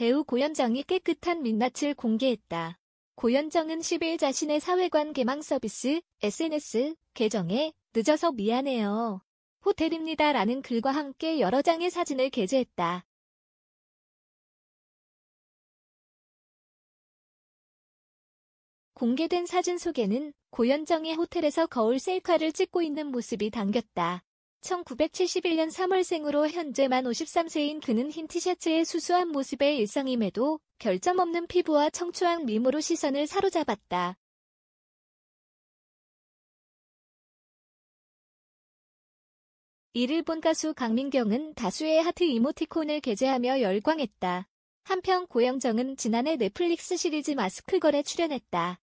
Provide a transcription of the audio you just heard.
배우 고현정이 깨끗한 민낯을 공개했다. 고현정은 10일 자신의 사회관 개망 서비스 SNS 계정에 늦어서 미안해요. 호텔입니다 라는 글과 함께 여러 장의 사진을 게재했다. 공개된 사진 속에는 고현정의 호텔에서 거울 셀카를 찍고 있는 모습이 담겼다. 1971년 3월생으로 현재 만 53세인 그는 흰 티셔츠의 수수한 모습의 일상임에도 결점 없는 피부와 청초한 미모로 시선을 사로잡았다. 이를 일본 가수 강민경은 다수의 하트 이모티콘을 게재하며 열광했다. 한편 고영정은 지난해 넷플릭스 시리즈 마스크걸에 출연했다.